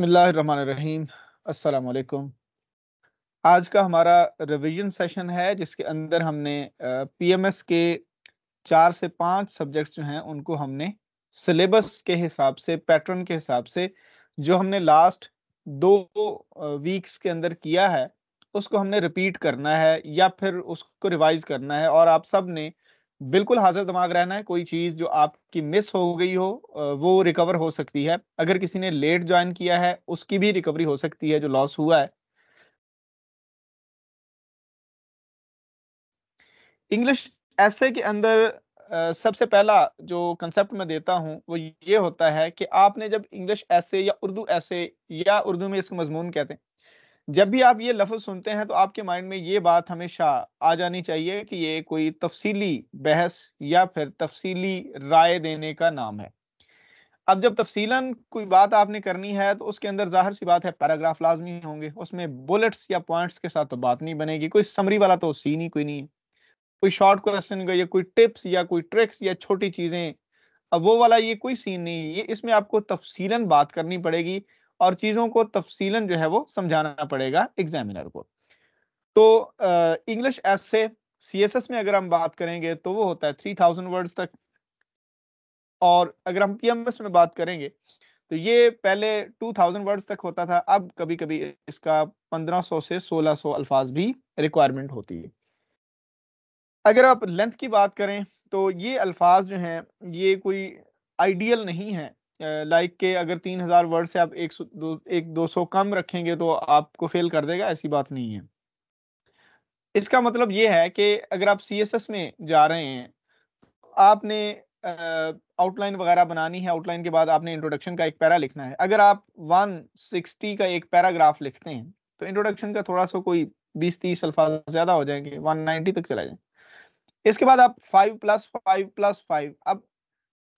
बसमीम असलकुम आज का हमारा रिवीजन सेशन है जिसके अंदर हमने पीएमएस के चार से पांच सब्जेक्ट जो हैं उनको हमने सिलेबस के हिसाब से पैटर्न के हिसाब से जो हमने लास्ट दो वीक्स के अंदर किया है उसको हमने रिपीट करना है या फिर उसको रिवाइज करना है और आप सब ने बिल्कुल हाजिर दिमाग रहना है कोई चीज़ जो आपकी मिस हो गई हो वो रिकवर हो सकती है अगर किसी ने लेट ज्वाइन किया है उसकी भी रिकवरी हो सकती है जो लॉस हुआ है इंग्लिश ऐसे के अंदर सबसे पहला जो कंसेप्ट मैं देता हूं वो ये होता है कि आपने जब इंग्लिश ऐसे या उर्दू ऐसे या उर्दू में इसको मजमून कहते हैं जब भी आप ये लफ्ज सुनते हैं तो आपके माइंड में ये बात हमेशा आ जानी चाहिए कि ये कोई तफसीली बहस या फिर तफसीली राय देने का नाम है अब जब तफसीलन कोई बात आपने करनी है तो उसके अंदर जाहिर सी बात है पैराग्राफ लाजमी होंगे उसमें बुलेट्स या पॉइंट्स के साथ तो बात नहीं बनेगी कोई समरी वाला तो सीन ही कोई नहीं है कोई शॉर्ट क्वेश्चन या कोई टिप्स या कोई ट्रिक्स या छोटी चीज़ें अब वो वाला ये कोई सीन नहीं है इसमें आपको तफसीलन बात करनी पड़ेगी और चीज़ों को तफसीलन जो है वो समझाना पड़ेगा एग्जामिनर को तो इंग्लिश एस से सी में अगर हम बात करेंगे तो वो होता है थ्री थाउजेंड वर्ड्स तक और अगर हम पी में बात करेंगे तो ये पहले टू थाउजेंड वर्ड्स तक होता था अब कभी कभी इसका पंद्रह सौ से सोलह सौ अल्फाज भी रिक्वायरमेंट होती है अगर आप लेंथ की बात करें तो ये अल्फाज जो हैं ये कोई आइडियल नहीं है लाइक के अगर तीन हजार वर्ड से आप एक सौ दो एक दो सौ कम रखेंगे तो आपको फेल कर देगा ऐसी बात नहीं है इसका मतलब ये है कि अगर आप सी एस एस में जा रहे हैं आपने आउटलाइन वगैरह बनानी है आउटलाइन के बाद आपने इंट्रोडक्शन का एक पैरा लिखना है अगर आप 160 का एक पैराग्राफ लिखते हैं तो इंट्रोडक्शन का थोड़ा सा कोई 20 तीस अल्फाज ज़्यादा हो जाएंगे 190 तक चला जाए इसके बाद आप 5 प्लस 5 प्लस 5 अब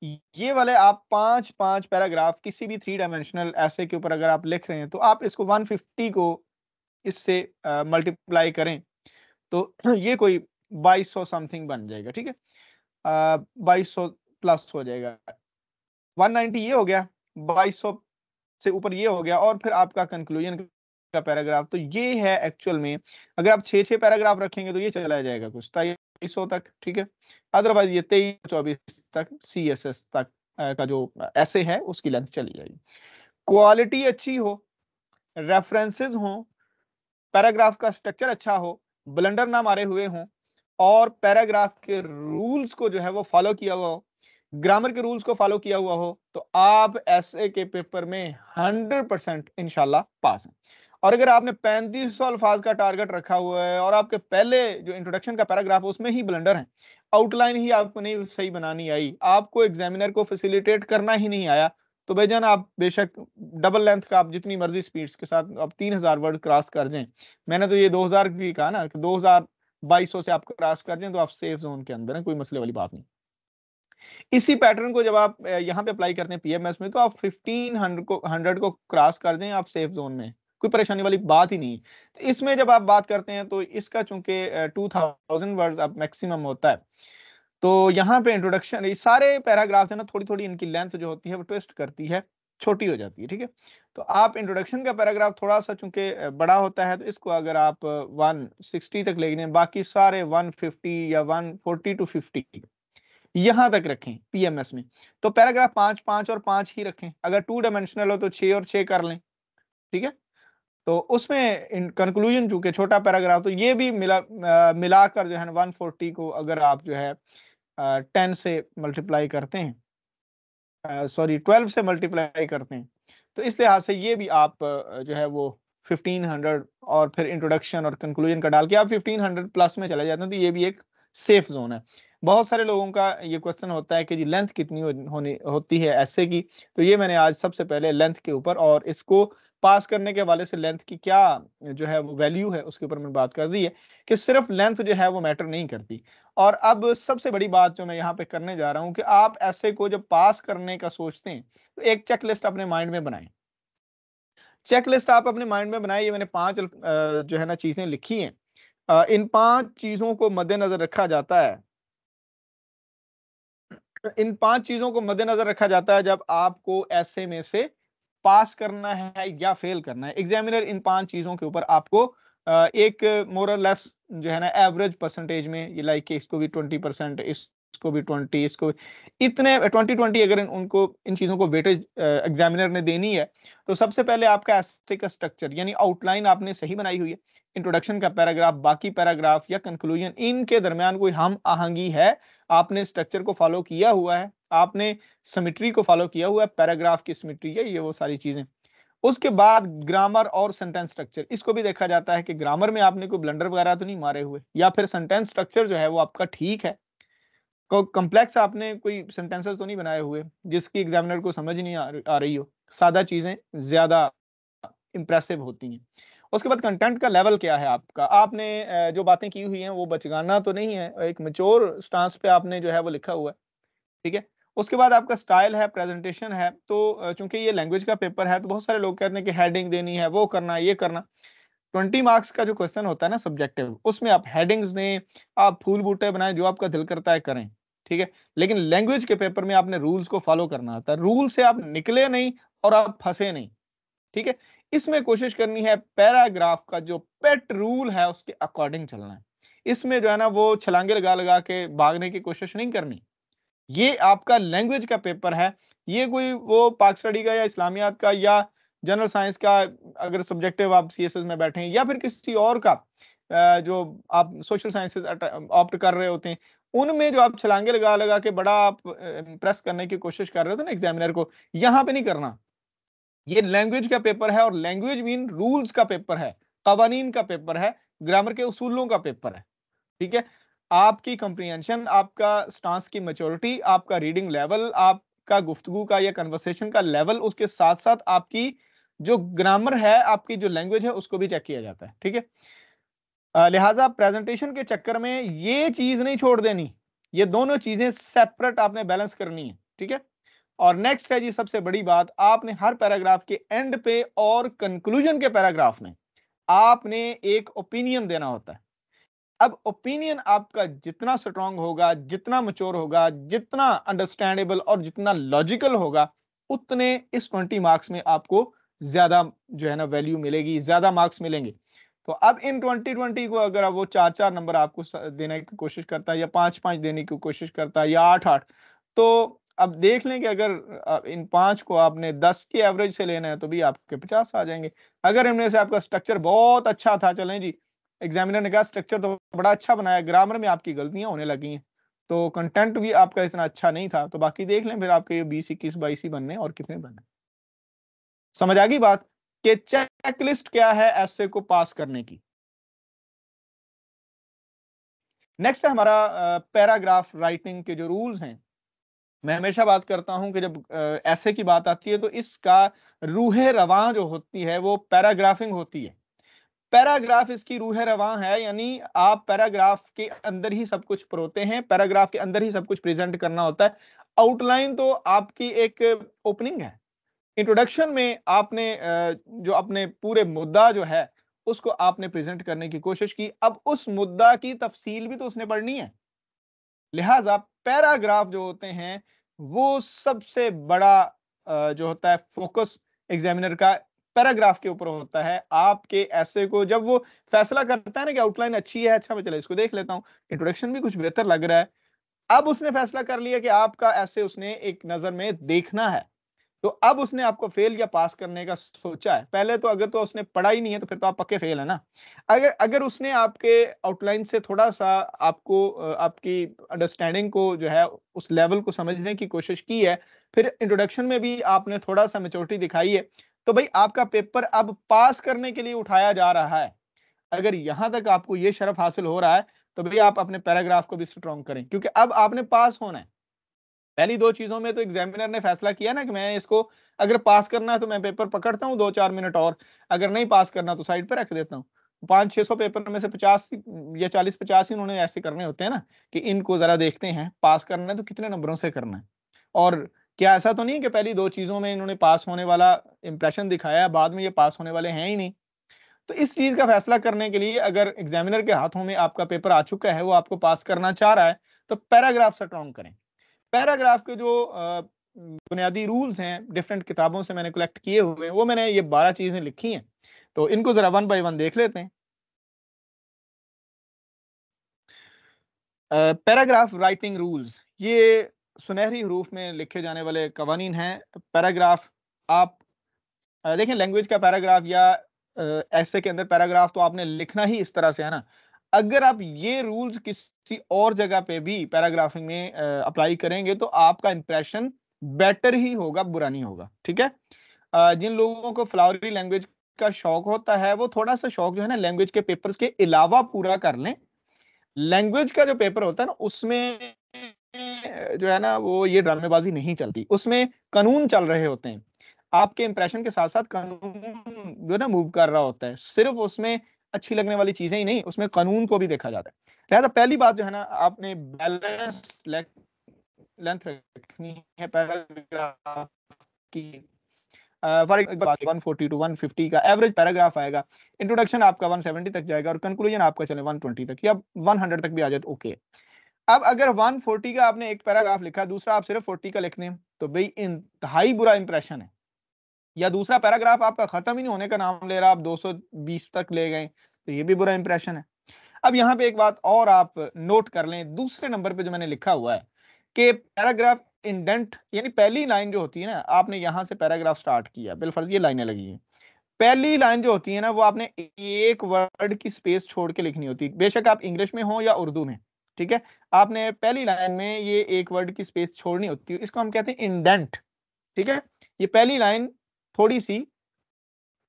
ये वाले आप पांच पांच पैराग्राफ किसी भी थ्री डायमेंशनल ऐसे के ऊपर अगर आप लिख रहे हैं तो आप इसको 150 को इससे मल्टीप्लाई करें तो ये कोई 2200 समथिंग बन जाएगा ठीक है बाईस सौ प्लस हो जाएगा 190 ये हो गया 2200 से ऊपर ये हो गया और फिर आपका कंक्लूजन का पैराग्राफ तो ये है एक्चुअल में अगर आप छह छह पैराग्राफ रखेंगे तो ये चला जाएगा कुछ ताई तो सौ तक ठीक है अदरवाइज ये तेईस चौबीस तक सी एस एस तक का जो ऐसे है उसकी लेंथ चली जाएगी क्वालिटी अच्छी हो रेफरेंसेस हो पैराग्राफ का स्ट्रक्चर अच्छा हो ब्लेंडर ना मारे हुए हों और पैराग्राफ के रूल्स को जो है वो फॉलो किया हुआ हो ग्रामर के रूल्स को फॉलो किया हुआ हो तो आप ऐसे के पेपर में हंड्रेड परसेंट इनशाला पास हैं और अगर आपने पैंतीस सौ अल्फाज का टारगेट रखा हुआ है और आपके पहले जो इंट्रोडक्शन का पैराग्राफ है उसमें ही ब्लंडर है आउटलाइन ही आपको नहीं सही बनानी आई आपको एग्जामिनर को फेसिलिटेट करना ही नहीं आया तो भाईजान आप बेशक डबल लेंथ का आप जितनी मर्जी स्पीड के साथ आप तीन हजार वर्ड क्रॉस कर जाए मैंने तो ये दो हजार भी कहा ना कि दो हजार बाईस सौ से आप क्रॉस कर जाए तो आप सेफ जोन के अंदर है कोई मसले वाली बात नहीं इसी पैटर्न को जब आप यहाँ पे अप्लाई करते हैं पीएमएस में तो आप फिफ्टीन हंड्रेड को क्रॉस कर जाए आप सेफ जोन में कोई परेशानी वाली बात ही नहीं तो इसमें जब आप बात करते हैं तो इसका चूंकि टू थाउजेंड वर्ड अब मैक्सिमम होता है तो यहाँ पे इंट्रोडक्शन ये सारे पैराग्राफ है ना थोड़ी थोड़ी इनकी लेंथ जो होती है वो ट्विस्ट करती है छोटी हो जाती है ठीक है तो आप इंट्रोडक्शन का पैराग्राफ थोड़ा सा चूंकि बड़ा होता है तो इसको अगर आप 160 तक ले लें बाकी सारे 150 या 140 टू 50 यहां तक रखें पीएमएस में तो पैराग्राफ पांच पांच और पांच ही रखें अगर टू डायमेंशनल हो तो छे और छे कर लें ठीक है तो उसमें इन कंक्लूजन चूंकि छोटा पैराग्राफ तो ये भी मिला मिलाकर जो है वन फोर्टी को अगर आप जो है टेन से मल्टीप्लाई करते हैं सॉरी ट्वेल्व से मल्टीप्लाई करते हैं तो इस लिहाज से ये भी आप जो है वो फिफ्टीन हंड्रेड और फिर इंट्रोडक्शन और कंक्लूजन का डाल के आप फिफ्टीन हंड्रेड प्लस में चले जाते हैं तो ये भी एक सेफ जोन है बहुत सारे लोगों का ये क्वेश्चन होता है कि जी लेंथ कितनी होनी होती है ऐसे की तो ये मैंने आज सबसे पहले लेंथ के ऊपर और इसको पास करने के वाले से लेंथ की क्या जो है वो वैल्यू है उसके ऊपर मैंने बात कर दी है कि सिर्फ लेंथ जो है वो मैटर नहीं करती और अब सबसे बड़ी बात जो मैं यहाँ पे करने जा रहा हूँ कि आप ऐसे को जब पास करने का सोचते हैं तो एक चेकलिस्ट अपने माइंड में बनाएं चेकलिस्ट आप अपने माइंड में बनाए ये मैंने पांच जो है ना चीजें लिखी हैं इन पांच चीजों को मद्देनजर रखा जाता है इन पांच चीजों को मद्देनजर रखा जाता है जब आपको ऐसे में से पास करना है या फेल करना है एग्जामिनर इन पांच चीजों के ऊपर आपको एक मोरल लेस जो है ना एवरेज परसेंटेज में ये लाइक इसको भी ट्वेंटी परसेंट इसको भी ट्वेंटी इसको भी इतने ट्वेंटी ट्वेंटी अगर इन, उनको इन चीज़ों को वेटेज एग्जामिनर ने देनी है तो सबसे पहले आपका का स्ट्रक्चर यानी आउटलाइन आपने सही बनाई हुई है इंट्रोडक्शन का पैराग्राफ बाकी पैराग्राफ या कंक्लूजन इनके दरमियान कोई हम आहंगी है आपने स्ट्रक्चर को फॉलो किया हुआ है आपने सिमिट्री को फॉलो किया हुआ है पैराग्राफ की सिमिट्री है ये वो सारी चीजें उसके बाद ग्रामर और सेंटेंस स्ट्रक्चर इसको भी देखा जाता है कि ग्रामर में आपने कोई ब्लंडर वगैरह तो नहीं मारे हुए या फिर सेंटेंस स्ट्रक्चर जो है वो आपका ठीक है कॉम्प्लेक्स आपने कोई सेंटेंसेस तो नहीं बनाए हुए जिसकी एग्जामिनर को समझ नहीं आ रही हो सादा चीजें ज्यादा इंप्रेसिव होती हैं उसके बाद कंटेंट का लेवल क्या है आपका आपने जो बातें की हुई हैं वो बचगाना तो नहीं है एक मेच्योर स्टांस पे आपने जो है वो लिखा हुआ है ठीक है उसके बाद आपका स्टाइल है प्रेजेंटेशन है तो चूंकि ये लैंग्वेज का पेपर है तो बहुत सारे लोग कहते हैं कि हेडिंग देनी है वो करना ये करना ट्वेंटी मार्क्स का जो क्वेश्चन होता है ना सब्जेक्टिव उसमें आप हेडिंग्स दें आप फूल बूटे बनाए जो आपका दिल करता है करें ठीक है लेकिन लैंग्वेज के पेपर में आपने रूल्स को फॉलो करना होता है रूल से आप निकले नहीं और आप फंसे नहीं ठीक है इसमें कोशिश करनी है पैराग्राफ का जो पेट रूल है उसके अकॉर्डिंग चलना है इसमें जो है ना वो छलांगे लगा लगा के भागने की कोशिश नहीं करनी ये आपका लैंग्वेज का पेपर है ये कोई वो पाक स्टडी का या इस्लामियात का या जनरल साइंस का अगर सब्जेक्टिव आप सी में बैठे हैं या फिर किसी और का जो आप सोशल साइंस ऑप्ट कर रहे होते हैं उनमें जो आप छलांगे लगा लगा के बड़ा आप इम्प्रेस करने की कोशिश कर रहे होते ना एग्जामिनर को यहाँ पे नहीं करना ये लैंग्वेज का पेपर है और लैंग्वेज मीन रूल्स का पेपर है कवानीन का पेपर है ग्रामर के उसूलों का पेपर है ठीक है आपकी कंप्रीहेंशन आपका स्टांस की मेचोरिटी आपका रीडिंग लेवल आपका गुफ्तगु का या कन्वर्सेशन का लेवल उसके साथ साथ आपकी जो ग्रामर है आपकी जो लैंग्वेज है उसको भी चेक किया जाता है ठीक है लिहाजा प्रेजेंटेशन के चक्कर में ये चीज नहीं छोड़ देनी ये दोनों चीजें सेपरेट आपने बैलेंस करनी है ठीक है और नेक्स्ट है जी सबसे बड़ी बात आपने हर पैराग्राफ के एंड पे और कंक्लूजन के पैराग्राफ में आपने एक ओपिनियन देना होता है अब ओपिनियन आपका जितना स्ट्रांग होगा जितना मच्योर होगा जितना अंडरस्टैंडेबल और जितना लॉजिकल होगा उतने इस ट्वेंटी मार्क्स में आपको ज्यादा जो है ना वैल्यू मिलेगी ज्यादा मार्क्स मिलेंगे तो अब इन 2020 को अगर वो चार चार नंबर आपको देने की कोशिश करता है या पांच पांच देने की कोशिश करता है या आठ आठ तो अब देख लें कि अगर इन पांच को आपने दस के एवरेज से लेना है तो भी आपके पचास आ जाएंगे अगर इनमें से आपका स्ट्रक्चर बहुत अच्छा था चलें जी एग्जामिनर ने कहा स्ट्रक्चर तो बड़ा अच्छा बनाया ग्रामर में आपकी गलतियां होने लगी हैं तो कंटेंट भी आपका इतना अच्छा नहीं था तो बाकी देख लें फिर आपके ये बीस इक्कीस बाईस ही बनने और कितने बनने समझ आ गई बात कि चेकलिस्ट क्या है ऐसे को पास करने की नेक्स्ट है हमारा पैराग्राफ राइटिंग के जो रूल्स हैं मैं हमेशा बात करता हूं कि जब ऐसे की बात आती है तो इसका रूह रवा जो होती है वो पैराग्राफिंग होती है पैराग्राफ इसकी रूह रवा है यानी आप पैराग्राफ के अंदर ही सब कुछ परोते हैं पैराग्राफ के अंदर ही सब कुछ प्रेजेंट करना होता है आउटलाइन तो आपकी एक ओपनिंग है इंट्रोडक्शन में आपने जो अपने पूरे मुद्दा जो है उसको आपने प्रेजेंट करने की कोशिश की अब उस मुद्दा की तफसील भी तो उसने पढ़नी है लिहाजा पैराग्राफ जो होते हैं वो सबसे बड़ा जो होता है फोकस एग्जामिनर का पैराग्राफ के ऊपर होता है आपके ऐसे को जब वो फैसला करता है ना कि आउटलाइन अच्छी है अच्छा मैं चला इसको देख लेता हूँ इंट्रोडक्शन भी कुछ बेहतर लग रहा है अब उसने फैसला कर लिया कि आपका ऐसे उसने एक नजर में देखना है तो अब उसने आपको फेल या पास करने का सोचा है पहले तो अगर तो उसने पढ़ा ही नहीं है तो फिर तो आप पक्के फेल है ना अगर अगर उसने आपके आउटलाइन से थोड़ा सा आपको आपकी अंडरस्टैंडिंग को जो है उस लेवल को समझने की कोशिश की है फिर इंट्रोडक्शन में भी आपने थोड़ा सा मेचोरिटी दिखाई है तो भाई आपका पेपर अब पास करने के लिए उठाया जा रहा है अगर यहां तक आपको ये शर्फ हासिल हो रहा है तो भाई आप अपने पैराग्राफ को भी स्ट्रॉन्ग करें क्योंकि अब आपने पास होना है पहली दो चीजों में तो एग्जामिनर ने फैसला किया ना कि मैं इसको अगर पास करना है तो मैं पेपर पकड़ता हूँ दो चार मिनट और अगर नहीं पास करना तो साइड पर रख देता हूँ पांच छह सौ पेपर में से पचास या चालीस पचास ही उन्होंने ऐसे करने होते हैं ना कि इनको जरा देखते हैं पास करना है तो कितने नंबरों से करना है और क्या ऐसा तो नहीं कि पहली दो चीज़ों में इन्होंने पास होने वाला इंप्रेशन दिखाया बाद में ये पास होने वाले हैं ही नहीं तो इस चीज़ का फैसला करने के लिए अगर एग्जामिनर के हाथों में आपका पेपर आ चुका है वो आपको पास करना चाह रहा है तो पैराग्राफ स्ट्रॉन्ग करें पैराग्राफ के जो बुनियादी रूल्स हैं डिफरेंट किताबों से मैंने कलेक्ट किए हुए हैं वो मैंने ये बारह चीज़ें लिखी हैं तो इनको ज़रा वन बाई वन देख लेते हैं पैराग्राफ राइटिंग रूल्स ये सुनहरी हरूफ में लिखे जाने वाले कवानीन हैं पैराग्राफ आप देखें लैंग्वेज का पैराग्राफ या ऐसे के अंदर पैराग्राफ तो आपने लिखना ही इस तरह से है ना अगर आप ये रूल्स किसी और जगह पे भी पैराग्राफिंग में अप्लाई करेंगे तो आपका इंप्रेशन बेटर ही होगा बुरा नहीं होगा ठीक है जिन लोगों को फ्लावरी लैंग्वेज का शौक होता है वो थोड़ा सा शौक जो है ना लैंग्वेज के पेपर्स के अलावा पूरा कर लें लैंग्वेज का जो पेपर होता है ना उसमें जो है ना वो ये ड्रामेबाजी नहीं चलती उसमें कानून चल रहे होते हैं आपके इंप्रेशन के साथ साथ कानून जो ना मूव कर रहा होता है सिर्फ उसमें अच्छी लगने वाली चीजें ही नहीं उसमें कानून को भी देखा जाता है लिहाजा पहली बात जो है ना आपने बैलेंस लेंथ रखनी है पैराग्राफ की इंट्रोडक्शन आपका वन सेवेंटी तक जाएगा और कंक्लूजन आपका चले वन ट्वेंटी तक या वन हंड्रेड तक भी आ जाए तो ओके अब अगर 140 का आपने एक पैराग्राफ लिखा दूसरा आप सिर्फ 40 का लिखते हैं तो भाई इंतहाई बुरा इंप्रेशन है या दूसरा पैराग्राफ आपका खत्म ही नहीं होने का नाम ले रहा आप 220 तक ले गए तो ये भी बुरा इंप्रेशन है अब यहाँ पे एक बात और आप नोट कर लें दूसरे नंबर पे जो मैंने लिखा हुआ है कि पैराग्राफ इंडेंट यानी पहली लाइन जो होती है ना आपने यहाँ से पैराग्राफ स्टार्ट किया बिलफर्ज ये लाइने लगी है पहली लाइन जो होती है ना वो आपने एक वर्ड की स्पेस छोड़ के लिखनी होती है बेशक आप इंग्लिश में हो या उर्दू में ठीक है आपने पहली लाइन में ये एक वर्ड की स्पेस छोड़नी होती है इसको हम कहते हैं इंडेंट ठीक है ये पहली लाइन थोड़ी सी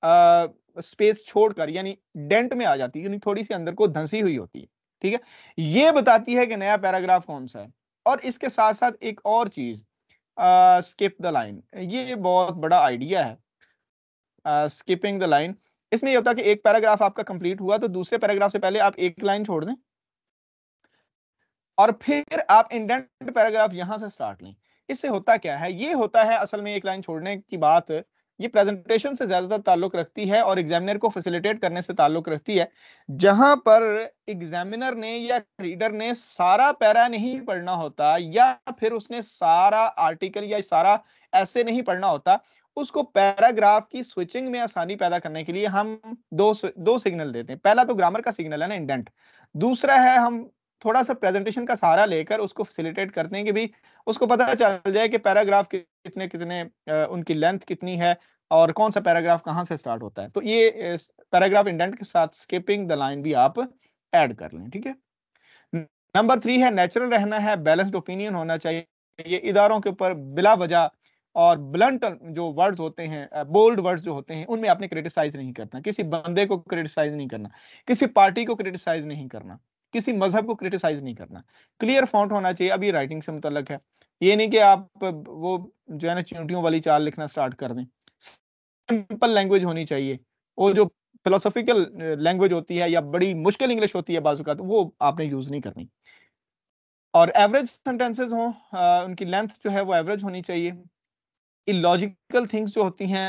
स्पेस छोड़कर यानी डेंट में आ जाती है यानी थोड़ी सी अंदर को धंसी हुई होती है ठीक है ये बताती है कि नया पैराग्राफ कौन सा है और इसके साथ साथ एक और चीज स्किप द लाइन ये बहुत बड़ा आइडिया है स्किपिंग द लाइन इसमें यह होता है कि एक पैराग्राफ आपका कंप्लीट हुआ तो दूसरे पैराग्राफ से पहले आप एक लाइन छोड़ दें और फिर आप इंडेंट पैराग्राफ यहां से स्टार्ट लें इससे होता क्या है ये होता है असल में एक लाइन छोड़ने की बात ये प्रेजेंटेशन से ज्यादातर ताल्लुक रखती है और एग्जामिनर को फैसिलिटेट करने से ताल्लुक रखती है जहां पर एग्जामिनर ने या रीडर ने सारा पैरा नहीं पढ़ना होता या फिर उसने सारा आर्टिकल या सारा ऐसे नहीं पढ़ना होता उसको पैराग्राफ की स्विचिंग में आसानी पैदा करने के लिए हम दो दो सिग्नल देते हैं पहला तो ग्रामर का सिग्नल है ना इंडेंट दूसरा है हम थोड़ा सा प्रेजेंटेशन का सहारा लेकर उसको फैसिलिटेट करते हैं कि भी उसको पता चल जाए कि पैराग्राफ कितने कितने उनकी लेंथ कितनी है और कौन सा पैराग्राफ कहाँ से स्टार्ट होता है तो ये पैराग्राफ इंडेंट के साथ स्किपिंग द लाइन भी आप ऐड कर लें ठीक है नंबर थ्री है नेचुरल रहना है बैलेंस्ड ओपिनियन होना चाहिए ये इदारों के ऊपर बिला वजह और ब्लंट जो वर्ड्स होते हैं बोल्ड वर्ड्स जो होते हैं उनमें आपने क्रिटिसाइज नहीं करना किसी बंदे को क्रिटिसाइज नहीं करना किसी पार्टी को क्रिटिसाइज नहीं करना किसी मजहब को क्रिटिसाइज नहीं करना क्लियर फॉन्ट होना चाहिए अब ये राइटिंग से मुतलक है ये नहीं कि आप वो जो है ना चूंटियों वाली चाल लिखना स्टार्ट कर दें सिंपल लैंग्वेज होनी चाहिए और जो फिलोसॉफिकल लैंग्वेज होती है या बड़ी मुश्किल इंग्लिश होती है बाजू का तो वो आपने यूज नहीं करनी और एवरेज सेंटेंसेस हो उनकी लेंथ जो है वो एवरेज होनी चाहिए इलॉजिकल थिंग्स जो होती हैं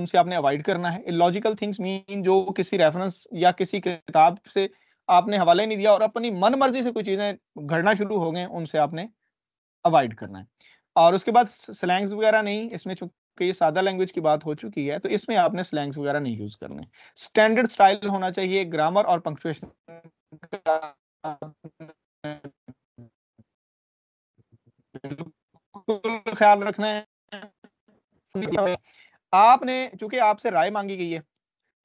उनसे आपने अवॉइड करना है इलॉजिकल थिंग्स मीन जो किसी रेफरेंस या किसी किताब से आपने हवाले नहीं दिया और अपनी मन मर्जी से कोई चीज़ें घड़ना शुरू हो गए उनसे आपने अवॉइड करना है और उसके बाद स्लैंग्स वगैरह नहीं इसमें चूंकि सादा लैंग्वेज की बात हो चुकी है तो इसमें आपने स्लैंग्स वगैरह नहीं यूज करने स्टैंडर्ड स्टाइल होना चाहिए ग्रामर और पंक्चुएशन ख्याल रखना है आपने चूंकि आपसे राय मांगी गई है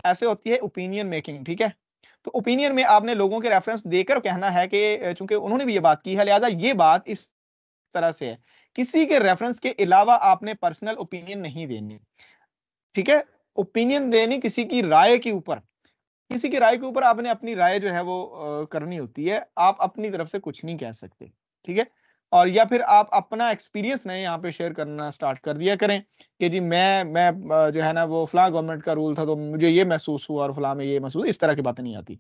ऐसे होती है ओपिनियन मेकिंग ठीक है तो ओपिनियन में आपने लोगों के रेफरेंस देकर कहना है कि चूंकि उन्होंने भी ये बात की है लिहाजा ये बात इस तरह से है किसी के रेफरेंस के अलावा आपने पर्सनल ओपिनियन नहीं देनी ठीक है ओपिनियन देनी किसी की राय के ऊपर किसी की राय के ऊपर आपने अपनी राय जो है वो करनी होती है आप अपनी तरफ से कुछ नहीं कह सकते ठीक है और या फिर आप अपना एक्सपीरियंस नए यहाँ पे शेयर करना स्टार्ट कर दिया करें कि जी मैं मैं जो है ना वो फला गवर्नमेंट का रूल था तो मुझे ये महसूस हुआ और फला में ये महसूस इस तरह की बातें नहीं आती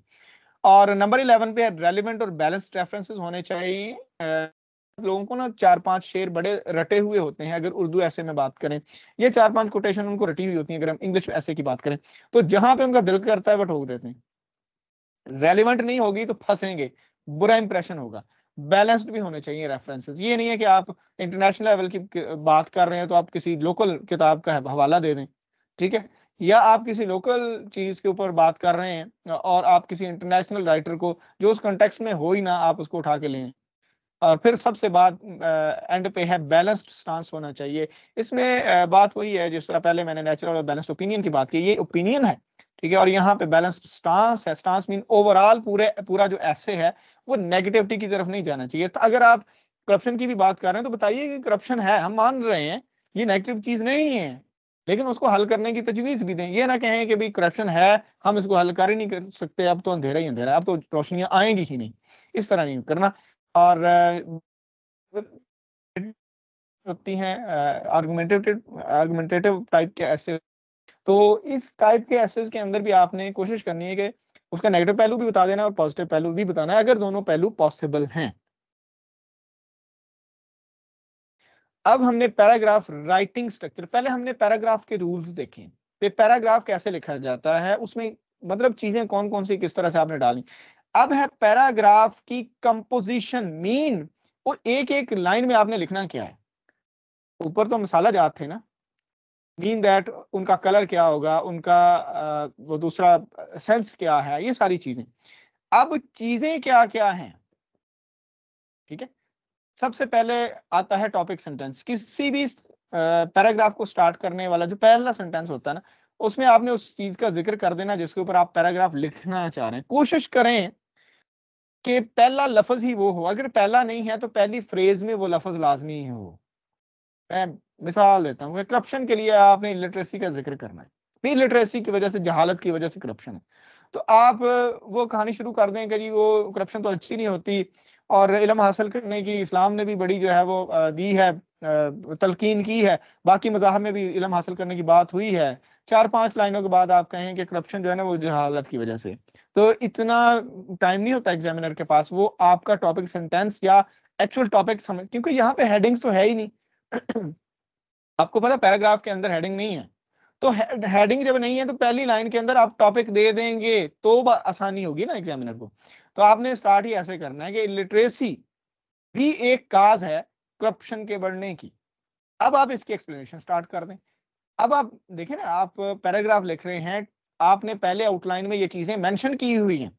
और नंबर इलेवन पे रेलिवेंट और बैलेंस्ड रेफरेंसेस होने चाहिए लोगों को ना चार पांच शेर बड़े रटे हुए होते हैं अगर उर्दू ऐसे में बात करें ये चार पांच कोटेशन उनको रटी हुई होती है अगर हम इंग्लिश में ऐसे की बात करें तो जहां पे उनका दिल करता है वो ठोक देते हैं रेलिवेंट नहीं होगी तो फंसेंगे बुरा इंप्रेशन होगा बैलेंस्ड भी होने चाहिए रेफरेंसेस ये नहीं है कि आप इंटरनेशनल लेवल की बात कर रहे हैं तो आप किसी लोकल किताब का हवाला दे दें ठीक है या आप किसी लोकल चीज के ऊपर बात कर रहे हैं और आप किसी इंटरनेशनल राइटर को जो उस कंटेक्स में हो ही ना आप उसको उठा के लें और फिर सबसे बात एंड पे है बैलेंस्ड स्टांस होना चाहिए इसमें बात वही है जिस तरह पहले मैंने नेचुरल और बैलेंस्ड ओपिनियन की बात की ये ओपिनियन है ठीक है और यहाँ पे बैलेंस स्टांस है स्टांस मीन ओवरऑल पूरे पूरा जो ऐसे है वो नेगेटिविटी की तरफ नहीं जाना चाहिए तो अगर आप करप्शन की भी बात कर रहे हैं तो बताइए कि करप्शन है हम मान रहे हैं ये नेगेटिव चीज नहीं है लेकिन उसको हल करने की तजवीज भी दें ये ना कहें कि भाई करप्शन है हम इसको हल कर ही नहीं कर सकते अब तो अंधेरा ही अंधेरा अब तो रोशनियां आएंगी ही नहीं इस तरह नहीं करना और होती हैं आर्गुमेंटेटिव आर्गुमेंटेटिव टाइप के ऐसे तो इस टाइप के एसेस के अंदर भी आपने कोशिश करनी है कि उसका नेगेटिव पहलू भी बता देना और पॉजिटिव पहलू भी बताना है अगर दोनों पहलू पॉसिबल हैं अब हमने पैराग्राफ राइटिंग स्ट्रक्चर पहले हमने पैराग्राफ के रूल्स देखे पैराग्राफ कैसे लिखा जाता है उसमें मतलब चीजें कौन कौन सी किस तरह से आपने डाली अब है पैराग्राफ की कंपोजिशन मीन वो एक एक लाइन में आपने लिखना क्या है ऊपर तो मसाला जात थे ना मीन दैट उनका कलर क्या होगा उनका वो दूसरा सेंस क्या है ये सारी चीजें अब चीजें क्या क्या हैं ठीक है सबसे पहले आता है टॉपिक सेंटेंस किसी भी पैराग्राफ को स्टार्ट करने वाला जो पहला सेंटेंस होता है ना उसमें आपने उस चीज का जिक्र कर देना जिसके ऊपर आप पैराग्राफ लिखना चाह रहे हैं कोशिश करें कि पहला लफज ही वो हो अगर पहला नहीं है तो पहली फ्रेज में वो लफज लाजमी ही हो मिसाल देता हूँ करप्शन के लिए आपने इलिटरेसी का जिक्र करना है इलिटरेसी की वजह से जहालत की वजह से करप्शन है तो आप वो कहानी शुरू कर दें कि वो करप्शन तो अच्छी नहीं होती और इलम हासिल करने की इस्लाम ने भी बड़ी जो है वो दी है तलकिन की है बाकी मजाहब में भी इलम हासिल करने की बात हुई है चार पांच लाइनों के बाद आप कहें कि करप्शन जो है ना वो जहालत की वजह से तो इतना टाइम नहीं होता एग्जामिनर के पास वो आपका टॉपिक सेंटेंस या एक्चुअल टॉपिक समझ क्योंकि यहाँ पे हेडिंग्स तो है ही नहीं आपको पता पैराग्राफ के अंदर हेडिंग नहीं है तो हेडिंग जब नहीं है तो पहली लाइन के अंदर आप टॉपिक दे देंगे तो आसानी होगी ना एग्जामिनर को तो आपने स्टार्ट ही ऐसे करना है कि लिटरेसी भी एक काज है करप्शन के बढ़ने की अब आप इसकी एक्सप्लेनेशन स्टार्ट कर दें अब आप देखें ना आप पैराग्राफ लिख रहे हैं आपने पहले आउटलाइन में ये चीजें मेंशन की हुई हैं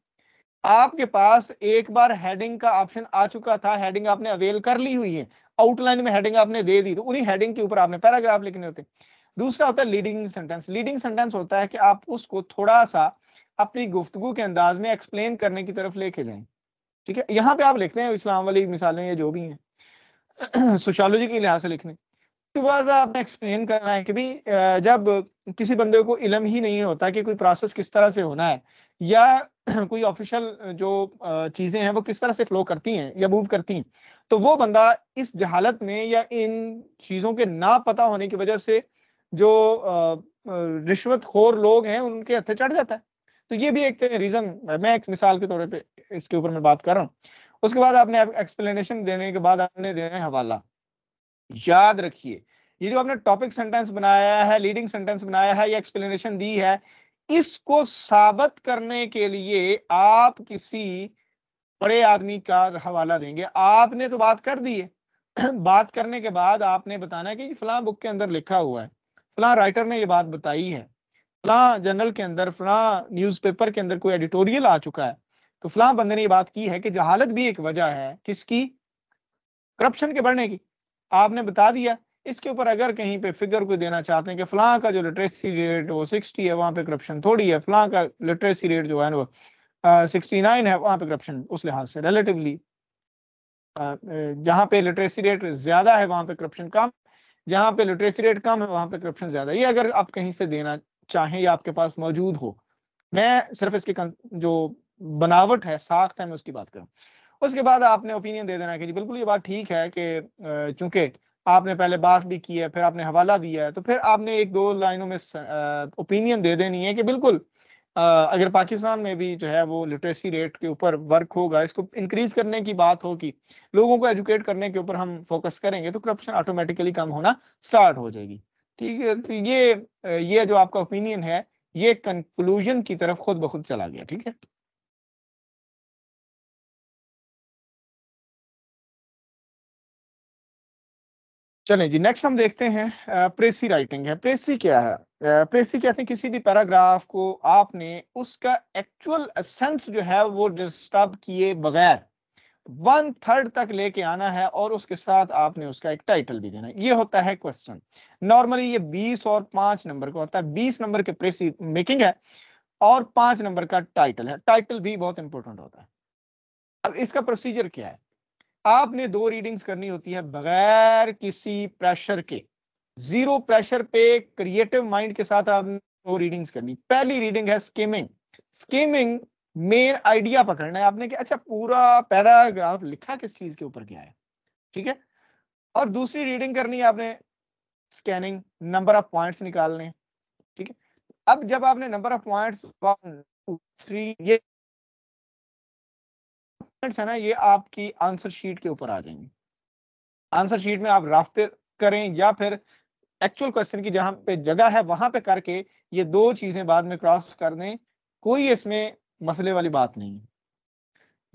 आपके पास एक बार हेडिंग का ऑप्शन आ चुका था हेडिंग आपने अवेल कर ली हुई है आउटलाइन में हेडिंग आपने दे दी तो उन्हीं हेडिंग के ऊपर आपने पैराग्राफ लिखने होते दूसरा होता है लीडिंग सेंटेंस लीडिंग सेंटेंस होता है कि आप उसको थोड़ा सा अपनी गुफ्तगु के अंदाज में एक्सप्लेन करने की तरफ लेके जाए ठीक है यहाँ पे आप लिखते हैं इस्लाम वाली मिसालें ये जो भी हैं सोशोलॉजी के लिहाज से लिखने उसके बाद आपने एक्सप्लेन करना है कि भी जब किसी बंदे को इलम ही नहीं होता कि कोई प्रोसेस किस तरह से होना है या कोई ऑफिशियल जो चीजें हैं वो किस तरह से फ्लो करती हैं या मूव करती हैं तो वो बंदा इस जहालत में या इन चीजों के ना पता होने की वजह से जो रिश्वत खोर लोग हैं उनके हथे चढ़ जाता है तो ये भी एक रीजन मैं एक मिसाल के तौर पे इसके ऊपर मैं बात कर रहा हूँ उसके बाद आपने एक्सप्लेनेशन देने के बाद आपने देना है हवाला याद रखिए ये जो आपने टॉपिक सेंटेंस बनाया है लीडिंग सेंटेंस बनाया है या एक्सप्लेनेशन दी है इसको साबित करने के लिए आप किसी बड़े आदमी का हवाला देंगे आपने तो बात कर दी है बात करने के बाद आपने बताना है कि फला बुक के अंदर लिखा हुआ है फला राइटर ने ये बात बताई है फला जर्नल के अंदर फला न्यूज़पेपर के अंदर कोई एडिटोरियल आ चुका है तो फला बंदे ने ये बात की है कि जहालत भी एक वजह है किसकी करप्शन के बढ़ने की आपने बता दिया इसके ऊपर अगर कहीं पे फिगर को देना चाहते हैं कि फलां का जो लिटरेसी रेट वो 60 है वहां पे करप्शन थोड़ी है फलां का लिटरेसी रेट जो है वो सिक्सटी है वहां पे करप्शन उस लिहाज से रिलेटिवली जहां पे लिटरेसी रेट ज़्यादा है वहां पे करप्शन कम जहां पे लिटरेसी रेट कम है वहां पे करप्शन ज़्यादा ये अगर आप कहीं से देना चाहें या आपके पास मौजूद हो मैं सिर्फ इसके जो बनावट है साख्त है मैं उसकी बात करूँ उसके बाद आपने ओपिनियन दे देना कि बिल्कुल ये बात ठीक है कि चूंकि आपने पहले बात भी की है फिर आपने हवाला दिया है तो फिर आपने एक दो लाइनों में ओपिनियन दे देनी है कि बिल्कुल अगर पाकिस्तान में भी जो है वो लिटरेसी रेट के ऊपर वर्क होगा इसको इंक्रीज करने की बात होगी लोगों को एजुकेट करने के ऊपर हम फोकस करेंगे तो करप्शन ऑटोमेटिकली कम होना स्टार्ट हो जाएगी ठीक है तो ये ये जो आपका ओपिनियन है ये कंक्लूजन की तरफ खुद ब खुद चला गया ठीक है चलें जी नेक्स्ट हम देखते हैं प्रेसी राइटिंग है प्रेसी क्या है प्रेसी कहते हैं किसी भी पैराग्राफ को आपने उसका एक्चुअल सेंस जो है वो डिस्टर्ब किए बगैर वन थर्ड तक लेके आना है और उसके साथ आपने उसका एक टाइटल भी देना है ये होता है क्वेश्चन नॉर्मली ये 20 और पांच नंबर का होता है 20 नंबर के प्रेसी मेकिंग है और पांच नंबर का टाइटल है टाइटल भी बहुत इंपॉर्टेंट होता है अब इसका प्रोसीजर क्या है आपने दो रीडिंग्स करनी होती है बगैर किसी प्रेशर के जीरो प्रेशर पे क्रिएटिव माइंड के साथ आपने दो रीडिंग्स करनी पहली रीडिंग है स्कीमिंग स्कीमिंग मेन आइडिया पकड़ना है आपने कि अच्छा पूरा पैराग्राफ लिखा किस चीज के ऊपर क्या है ठीक है और दूसरी रीडिंग करनी है आपने स्कैनिंग नंबर ऑफ पॉइंट्स निकालने ठीक है अब जब आपने नंबर ऑफ पॉइंट्स थ्री ये है ना ये आपकी आंसर शीट के ऊपर आ जाएंगे आंसर शीट में आप राफ पे करें या फिर एक्चुअल क्वेश्चन की जहां पे जगह है वहां पे करके ये दो चीजें बाद में क्रॉस कर दें कोई इसमें मसले वाली बात नहीं है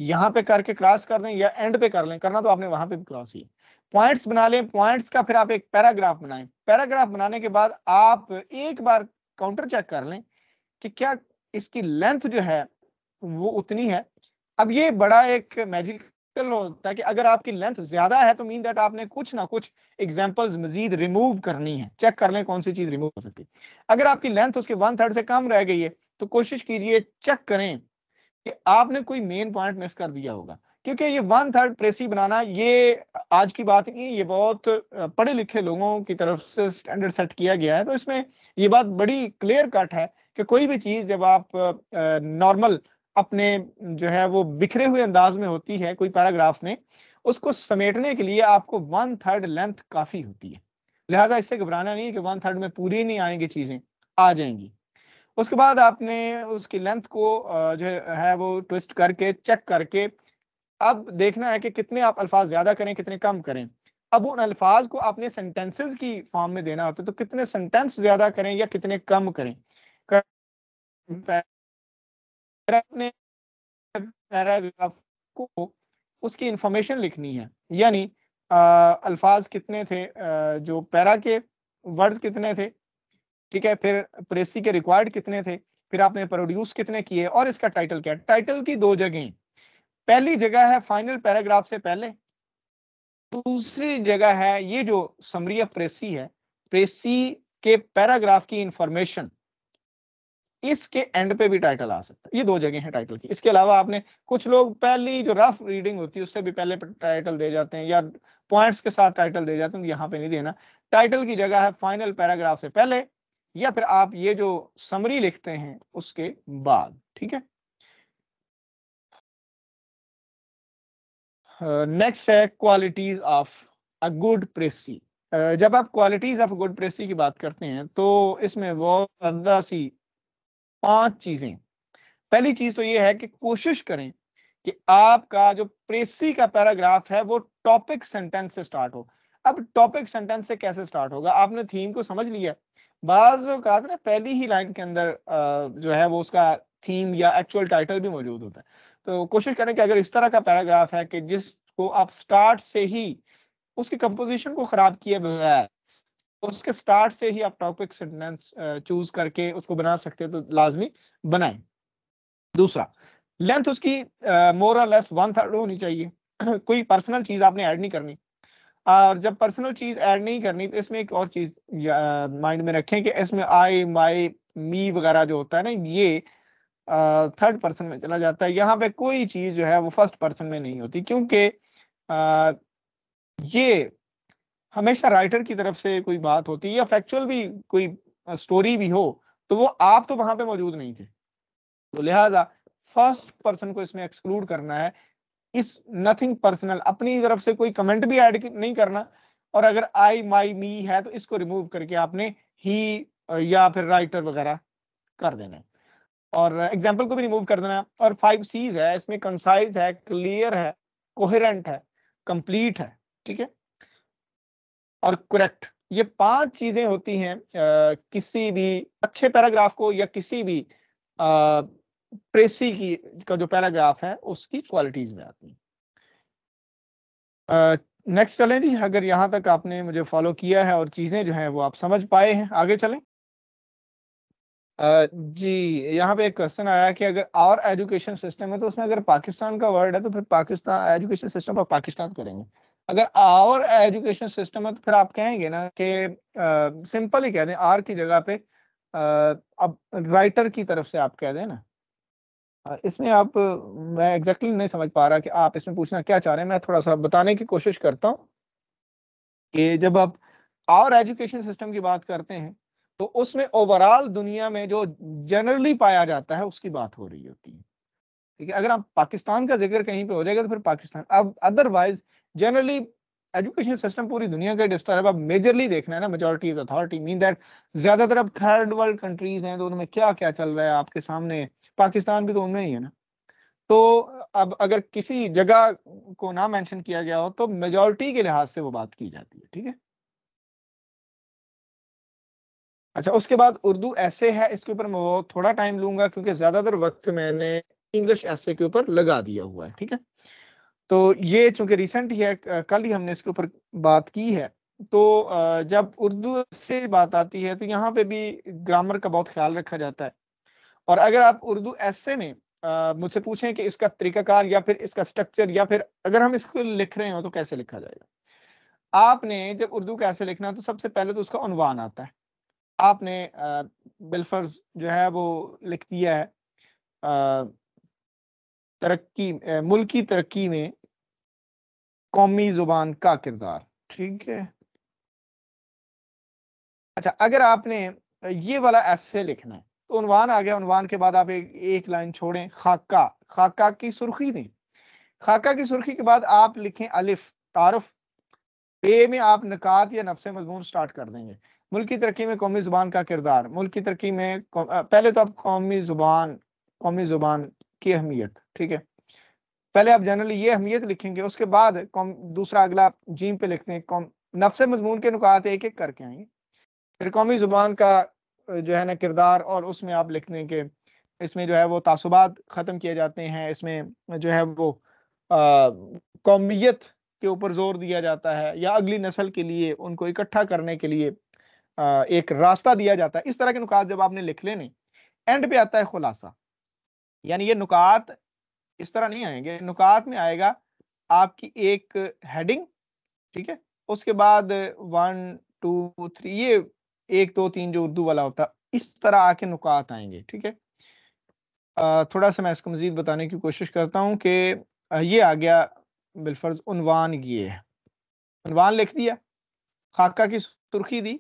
यहाँ पे करके क्रॉस कर दें या एंड पे कर लें करना तो आपने वहां पे भी क्रॉस ही पॉइंट्स बना लें पॉइंट्स का फिर आप एक पैराग्राफ बनाएं पैराग्राफ बनाने के बाद आप एक बार काउंटर चेक कर लें कि क्या इसकी लेंथ जो है वो उतनी है अब ये बड़ा एक मैजिकल होता है कि अगर आपकी लेंथ ज्यादा है तो मीन दैट आपने कुछ ना कुछ एग्जांपल्स मजीद रिमूव करनी है चेक कर लें कौन सी चीज रिमूव हो सकती है अगर आपकी लेंथ उसके वन थर्ड से कम रह गई है तो कोशिश कीजिए चेक करें कि आपने कोई मेन पॉइंट मिस कर दिया होगा क्योंकि ये वन थर्ड प्रेसी बनाना ये आज की बात नहीं ये बहुत पढ़े लिखे लोगों की तरफ से स्टैंडर्ड सेट किया गया है तो इसमें ये बात बड़ी क्लियर कट है कि कोई भी चीज़ जब आप नॉर्मल अपने जो है वो बिखरे हुए अंदाज में होती है कोई पैराग्राफ में उसको समेटने के लिए आपको वन थर्ड लेंथ काफी होती है लिहाजा इससे घबराना नहीं है कि वन थर्ड में पूरी नहीं आएंगी चीजें आ जाएंगी उसके बाद आपने उसकी लेंथ को जो है वो ट्विस्ट करके चेक करके अब देखना है कि कितने आप अल्फाज ज्यादा करें कितने कम करें अब उन अल्फाज को आपने सेंटेंसेस की फॉर्म में देना होता है तो कितने सेंटेंस ज्यादा करें या कितने कम करें आपने पैराग्राफ को उसकी इंफॉर्मेशन लिखनी है यानी अल्फाज कितने थे आ, जो पैरा के वर्ड्स कितने थे ठीक है फिर प्रेसी के रिक्वायर्ड कितने थे फिर आपने प्रोड्यूस कितने किए और इसका टाइटल क्या टाइटल की दो जगह पहली जगह है फाइनल पैराग्राफ से पहले दूसरी जगह है ये जो समरी प्रेसी है प्रेसी के पैराग्राफ की इंफॉर्मेशन इसके एंड पे भी टाइटल आ सकता है ये दो जगह है टाइटल की इसके अलावा आपने कुछ लोग पहली जो रफ रीडिंग होती है उससे भी पहले टाइटल दे जाते हैं या पॉइंट्स के साथ टाइटल दे जाते हैं यहाँ पे नहीं देना टाइटल की जगह है फाइनल पैराग्राफ से पहले या फिर आप ये जो समरी लिखते हैं उसके बाद ठीक है नेक्स्ट है qualities of a good precis जब आप क्वालिटीज ऑफ गुड प्रेसी की बात करते हैं तो इसमें बहुत ज्यादा सी पांच चीजें पहली चीज तो ये है कि कोशिश करें कि आपका जो प्रेसी का पैराग्राफ है वो टॉपिक सेंटेंस से स्टार्ट हो अब टॉपिक सेंटेंस से कैसे स्टार्ट होगा आपने थीम को समझ लिया बाज कहा ना पहली ही लाइन के अंदर जो है वो उसका थीम या एक्चुअल टाइटल भी मौजूद होता है तो कोशिश करें कि अगर इस तरह का पैराग्राफ है कि जिसको आप स्टार्ट से ही उसकी कंपोजिशन को खराब किए बगैर उसके स्टार्ट से ही आप टॉपिक सेंटेंस चूज करके उसको बना सकते हैं तो लाजमी बनाए दूसरा लेंथ उसकी मोर लेस वन थर्ड होनी चाहिए कोई पर्सनल चीज आपने ऐड नहीं करनी और जब पर्सनल चीज ऐड नहीं करनी तो इसमें एक और चीज माइंड में रखें कि इसमें आई माई मी वगैरह जो होता है ना ये थर्ड uh, पर्सन में चला जाता है यहाँ पे कोई चीज जो है वो फर्स्ट पर्सन में नहीं होती क्योंकि uh, ये हमेशा राइटर की तरफ से कोई बात होती है या फैक्चुअल भी कोई स्टोरी भी हो तो वो आप तो वहां पे मौजूद नहीं थे तो लिहाजा फर्स्ट पर्सन को इसमें एक्सक्लूड करना है इस नथिंग पर्सनल अपनी तरफ से कोई कमेंट भी ऐड नहीं करना और अगर आई माई मी है तो इसको रिमूव करके आपने ही या फिर राइटर वगैरह कर देना है और एग्जाम्पल को भी रिमूव कर देना और फाइव सीज है इसमें कंसाइज है क्लियर है कोहेरेंट है कंप्लीट है ठीक है और करेक्ट ये पांच चीजें होती हैं किसी भी अच्छे पैराग्राफ को या किसी भी प्रेसी की का जो पैराग्राफ है उसकी क्वालिटीज में आती नेक्स्ट चलें जी अगर यहाँ तक आपने मुझे फॉलो किया है और चीजें जो है वो आप समझ पाए हैं आगे चलें जी यहाँ पे एक क्वेश्चन आया कि अगर और एजुकेशन सिस्टम है तो उसमें अगर पाकिस्तान का वर्ड है तो फिर Pakistan education system of Pakistan करेंगे अगर आवर एजुकेशन सिस्टम है तो फिर आप कहेंगे ना कि सिंपल ही कह दें आर की जगह पे आ, अब राइटर की तरफ से आप कह दें ना इसमें आप मैं एग्जैक्टली exactly नहीं समझ पा रहा कि आप इसमें पूछना क्या चाह रहे हैं मैं थोड़ा सा बताने की कोशिश करता हूँ कि जब आप और एजुकेशन सिस्टम की बात करते हैं तो उसमें ओवरऑल दुनिया में जो जनरली पाया जाता है उसकी बात हो रही होती है ठीक है अगर आप पाकिस्तान का जिक्र कहीं पे हो जाएगा तो फिर पाकिस्तान अब अदरवाइज जनरली एजुकेशन सिस्टम पूरी दुनिया का डिस्टर्ब अब मेजरली देखना है ना majority is authority mean that ज्यादातर अब थर्ड वर्ल्ड कंट्रीज हैं तो उनमें क्या क्या चल रहा है आपके सामने पाकिस्तान भी तो उनमें ही है ना तो अब अगर किसी जगह को ना मेंशन किया गया हो तो मेजोरिटी के लिहाज से वो बात की जाती है ठीक है अच्छा उसके बाद उर्दू ऐसे है इसके ऊपर मैं थोड़ा टाइम लूंगा क्योंकि ज्यादातर वक्त मैंने इंग्लिश ऐसे के ऊपर लगा दिया हुआ है ठीक है तो ये चूंकि रिसेंट ही है कल ही हमने इसके ऊपर बात की है तो जब उर्दू से बात आती है तो यहाँ पे भी ग्रामर का बहुत ख्याल रखा जाता है और अगर आप उर्दू ऐसे में मुझसे पूछें कि इसका तरीकाकार या फिर इसका स्ट्रक्चर या फिर अगर हम इसको लिख रहे हो तो कैसे लिखा जाएगा आपने जब उर्दू कैसे लिखना तो सबसे पहले तो उसका उनवान आता है आपने बिलफर्ज जो है वो लिख दिया है तरक्की मुल्की तरक्की में कौमी जुबान का किरदार ठीक है अच्छा अगर आपने ये वाला ऐसे लिखना है तो उनवान आ गया उनवान के बाद आप एक एक लाइन छोड़ें खाका खाका की सुर्खी दें खाका की सुर्खी के बाद आप लिखें अलिफ तारफ बे में आप नकात या नफ्स मजमून स्टार्ट कर देंगे मुल्क की तरक्की में कौमी ज़ुबान का किरदार मुल्क की तरक्की में पहले तो आप कौमी ज़ुबान कौमी ज़ुबान की अहमियत ठीक है पहले आप जनरली ये अहमियत लिखेंगे उसके बाद दूसरा अगला जीम पे लिखते हैं कौम नफ्स मजमून के नुकात एक एक करके आएंगे फिर कौमी ज़ुबान का जो है ना किरदार और उसमें आप लिखते हैं कि इसमें जो है वो तासुबात ख़त्म किए जाते हैं इसमें जो है वो कौमियत के ऊपर जोर दिया जाता है या अगली नस्ल के लिए उनको इकट्ठा करने के लिए आ, एक रास्ता दिया जाता है इस तरह के नुकात जब आपने लिख लेने एंड पे आता है खुलासा यानी ये नुकात इस तरह नहीं आएंगे नुकात में आएगा आपकी एक हेडिंग ठीक है उसके बाद वन टू थ्री ये एक दो तीन जो उर्दू वाला होता इस तरह आके नुकात आएंगे ठीक है थोड़ा सा मैं इसको मजीद बताने की कोशिश करता हूँ कि ये आ गया बिलफर्ज उनवान ये है उनवान लिख दिया खाका की सुर्खी दी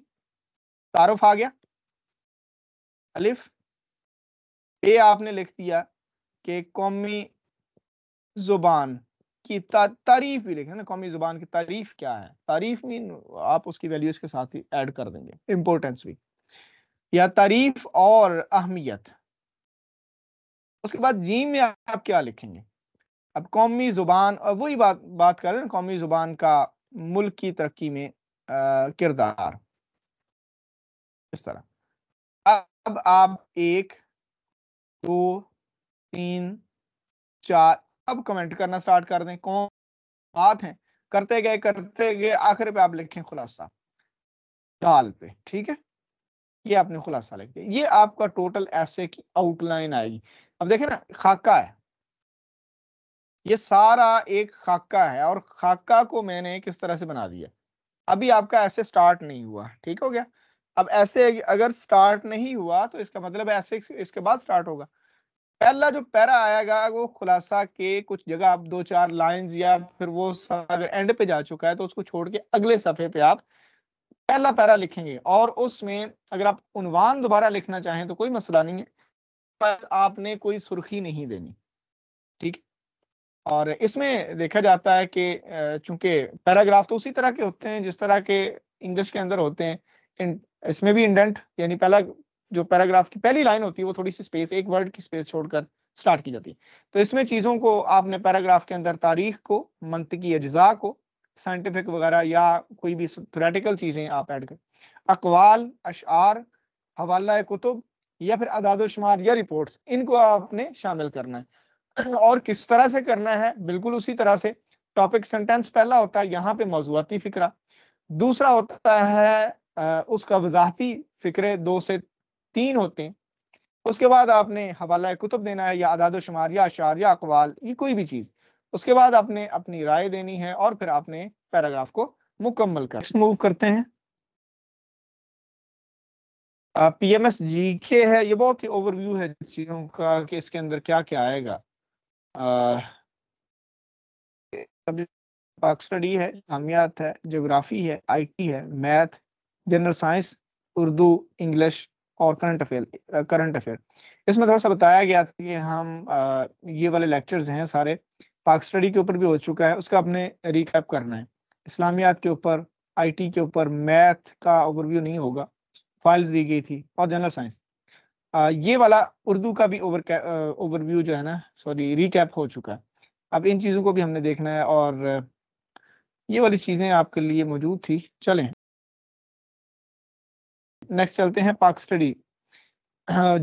तारफ आ गया अलिफ ए आपने लिख दिया कि कौमी जुबान की तारीफ भी लिखे ना कौमी जुबान की तारीफ क्या है तारीफ मीन आप उसकी वैल्यूज के साथ ही ऐड कर देंगे इम्पोर्टेंस भी या तारीफ और अहमियत उसके बाद जीम में आप क्या लिखेंगे अब कौमी ज़ुबान और वही बात बात कर रहे हैं कौमी ज़ुबान का मुल्क की तरक्की में किरदार इस तरह अब आप एक दो तीन चार अब कमेंट करना स्टार्ट कर दें कौन बात है करते गए करते गए आखिर पे आप लिखें खुलासा दाल पे ठीक है ये आपने खुलासा लिख दिया ये आपका टोटल ऐसे की आउटलाइन आएगी अब देखे ना खाका है ये सारा एक खाका है और खाका को मैंने किस तरह से बना दिया अभी आपका ऐसे स्टार्ट नहीं हुआ ठीक हो गया अब ऐसे अगर स्टार्ट नहीं हुआ तो इसका मतलब ऐसे इसके बाद स्टार्ट होगा पहला जो पैरा आएगा वो खुलासा के कुछ जगह आप दो चार लाइंस या फिर वो अगर एंड पे जा चुका है तो उसको छोड़ के अगले सफ़े पे आप पहला पैरा लिखेंगे और उसमें अगर आप उनवान दोबारा लिखना चाहें तो कोई मसला नहीं है पर आपने कोई सुर्खी नहीं देनी ठीक और इसमें देखा जाता है कि चूंकि पैराग्राफ तो उसी तरह के होते हैं जिस तरह के इंग्लिश के अंदर होते हैं इसमें भी इंडेंट यानी पहला जो पैराग्राफ की पहली लाइन होती है वो थोड़ी सी स्पेस एक वर्ड की स्पेस छोड़कर स्टार्ट की जाती है तो इसमें चीज़ों को आपने पैराग्राफ के अंदर तारीख को मंत की अज्जा को साइंटिफिक वगैरह या कोई भी थोरेटिकल चीज़ें आप ऐड कर अकवाल अशार हवाला कुतुब या फिर अदादोशुमार या रिपोर्ट्स इनको आपने शामिल करना है और किस तरह से करना है बिल्कुल उसी तरह से टॉपिक सेंटेंस पहला होता है यहाँ पे मौजूदी फिक्रा दूसरा होता है उसका वजाहती फिक्रे दो से तीन होते हैं उसके बाद आपने हवाला कुतुब देना है या आदाद शुमार या अशार या अकवाल ये कोई भी चीज़ उसके बाद आपने अपनी राय देनी है और फिर आपने पैराग्राफ को मुकम्मल कर मूव करते हैं पी एम एस जी के है ये बहुत ही ओवरव्यू है चीज़ों का कि इसके अंदर क्या क्या आएगा स्टडी है जामियात है जोग्राफ़ी है आईटी है math general science Urdu English और करंट अफेयर करंट अफेयर इसमें थोड़ा सा बताया गया था कि हम आ, ये वाले लेक्चर्स हैं सारे पाक स्टडी के ऊपर भी हो चुका है उसका अपने रिकैप करना है इस्लामियात के ऊपर आईटी के ऊपर मैथ का ओवरव्यू नहीं होगा फाइल्स दी गई थी और जनरल साइंस ये वाला उर्दू का भी ओवर ओवरव्यू जो है ना सॉरी रिकैप हो चुका है अब इन चीज़ों को भी हमने देखना है और ये वाली चीज़ें आपके लिए मौजूद थी चलें नेक्स्ट चलते हैं पार्क स्टडी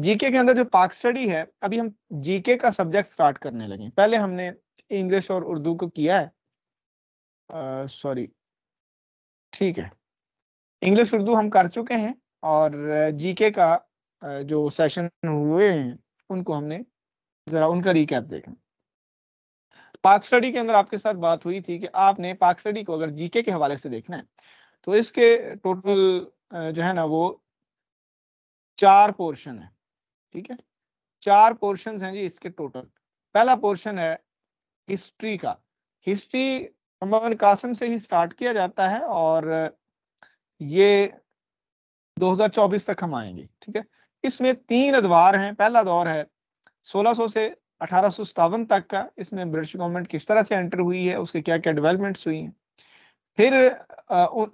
जीके के अंदर जो पार्क स्टडी है अभी हम जीके का सब्जेक्ट स्टार्ट करने लगे पहले हमने इंग्लिश और उर्दू को किया है सॉरी ठीक है इंग्लिश उर्दू हम कर चुके हैं और जीके का जो सेशन हुए हैं उनको हमने जरा उनका रिकैप देखा पार्क स्टडी के अंदर आपके साथ बात हुई थी कि आपने पार्क स्टडी को अगर जीके के हवाले से देखना है तो इसके टोटल जो है ना वो चार पोर्शन है ठीक है चार पोर्शन हैं जी इसके टोटल पहला पोर्शन है हिस्ट्री का हिस्ट्री अमन कासम से ही स्टार्ट किया जाता है और ये 2024 तक हम आएंगे ठीक है इसमें तीन अदवार हैं पहला दौर है 1600 से अठारह तक का इसमें ब्रिटिश गवर्नमेंट किस तरह से एंटर हुई है उसके क्या क्या डेवलपमेंट्स हुई हैं फिर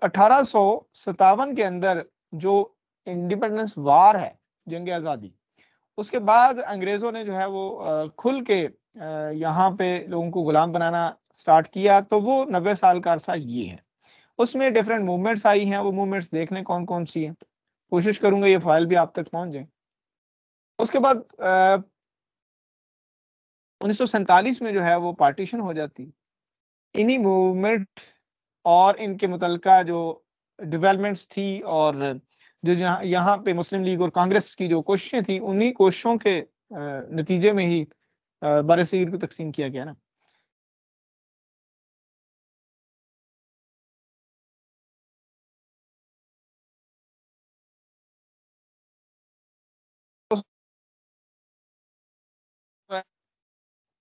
अठारह के अंदर जो इंडिपेंडेंस वार है जंग आज़ादी उसके बाद अंग्रेज़ों ने जो है वो खुल के यहाँ पे लोगों को गुलाम बनाना स्टार्ट किया तो वो नब्बे साल का अरसा ये है उसमें डिफरेंट मूवमेंट्स आई हैं वो मूवमेंट्स देखने कौन कौन सी हैं कोशिश करूंगा ये फाइल भी आप तक पहुंच जाए उसके बाद उन्नीस में जो है वो पार्टीशन हो जाती इन्हीं मूवमेंट और इनके मुतल जो डिवेलपमेंट्स थी और जो यहाँ यहाँ पे मुस्लिम लीग और कांग्रेस की जो कोशिशें थी उन्हीं कोशिशों के नतीजे में ही बारह को तकसीम किया गया ना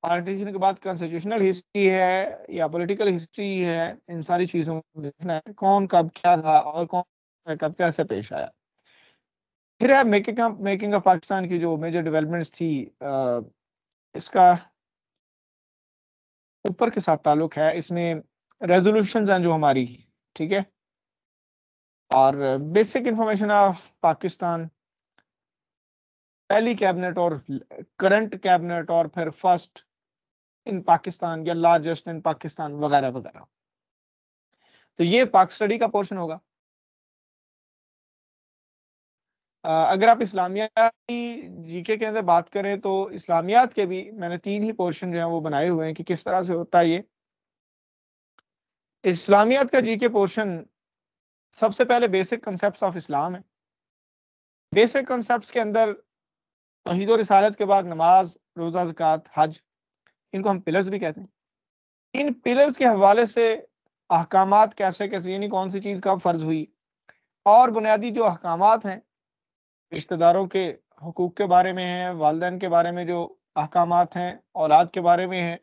पार्टीशन के बाद कॉन्स्टिट्यूशनल हिस्ट्री है या पॉलिटिकल हिस्ट्री है इन सारी चीज़ों को देखना है कौन कब क्या था और कौन कब कैसे पेश आया फिर है making of making of Pakistan की जो मेजर डेवलपमेंट्स थी आ, इसका ऊपर के साथ ताल्लुक है इसमें रेजोल्यूशन हैं जो हमारी ठीक है और बेसिक इंफॉर्मेशन ऑफ पाकिस्तान पहली कैबिनेट और करंट कैबिनेट और फिर फर्स्ट इन पाकिस्तान या लार्जेस्ट इन पाकिस्तान वगैरह वगैरह तो ये पाक स्टडी का पोर्शन होगा अगर आप इस्लामिया की जीके के अंदर बात करें तो इस्लामियात के भी मैंने तीन ही पोर्शन जो है वो बनाए हुए हैं कि किस तरह से होता है ये इस्लामियात का जीके पोर्शन सबसे पहले बेसिक कंसेप्ट ऑफ इस्लाम है बेसिक कंसेप्ट के अंदर तोहद और के बाद नमाज रोज़ा ज़क़़त हज इनको हम पिलर्स भी कहते हैं इन पिलर्स के हवाले से अहकाम कैसे कैसे यानी कौन सी चीज़ कब फ़र्ज हुई और बुनियादी जो अहकाम हैं रिश्तेदारों के हकूक़ के बारे में हैं वालदेन के बारे में जो अहकाम हैं औलाद के बारे में हैं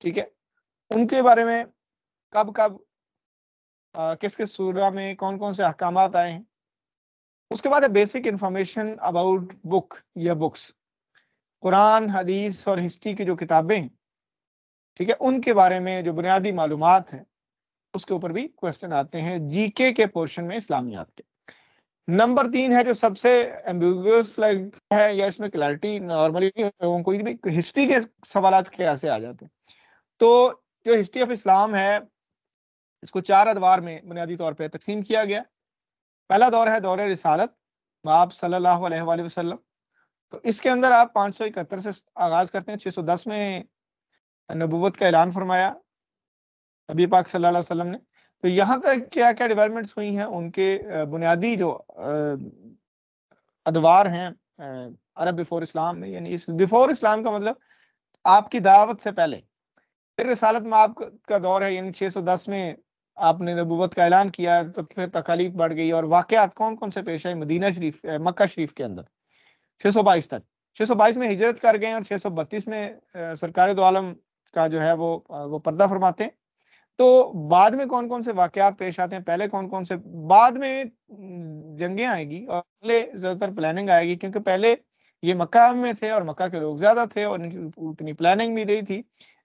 ठीक है उनके बारे में कब कब आ, किस किस सूरा में कौन कौन से अहकाम आए हैं उसके बाद है बेसिक इंफॉर्मेशन अबाउट बुक या बुक्स कुरान हदीस और हिस्ट्री की जो किताबें हैं ठीक है उनके बारे में जो बुनियादी मालूम है उसके ऊपर भी क्वेश्चन आते हैं जीके के पोर्शन में इस्लामियात के नंबर तीन है जो सबसे एम्बिगस लगता है या इसमें क्लैरिटी नॉर्मली लोगों को भी हिस्ट्री के सवाल कैसे आ जाते हैं तो जो हिस्ट्री ऑफ इस्लाम है इसको चार अदवार में बुनियादी तौर पर तकसीम किया गया पहला दौर है दौर रिसालत बाप सल्लल्लाहु अलैहि वसल्लम तो इसके अंदर आप पाँच सौ इकहत्तर से आगाज करते हैं छः सौ दस में नबूवत का ऐलान फरमाया नबी पाक सल्लल्लाहु अलैहि वसल्लम ने तो यहाँ तक क्या क्या डेवलपमेंट्स हुई हैं उनके बुनियादी जो अदवार हैं अरब बिफोर इस्लाम में यानी इस बिफोर इस्लाम का मतलब आपकी दावत से पहले फिर रसालत में आपका दौर है यानी दस में आपने नबूवत का ऐलान किया तो फिर तकालीफ बढ़ गई और वाक़ात कौन कौन से पेश आए मदीना शरीफ मक्का शरीफ के अंदर 622 तक 622 में हिजरत कर गए और 632 में सरकार दो आलम का जो है वो वो पर्दा फरमाते हैं तो बाद में कौन कौन से वाकयात पेश आते हैं पहले कौन कौन से बाद में जंगें आएगी और पहले ज़्यादातर प्लानिंग आएगी क्योंकि पहले ये मक्का में थे और मक्का के लोग ज़्यादा थे और इनकी उतनी प्लानिंग भी रही थी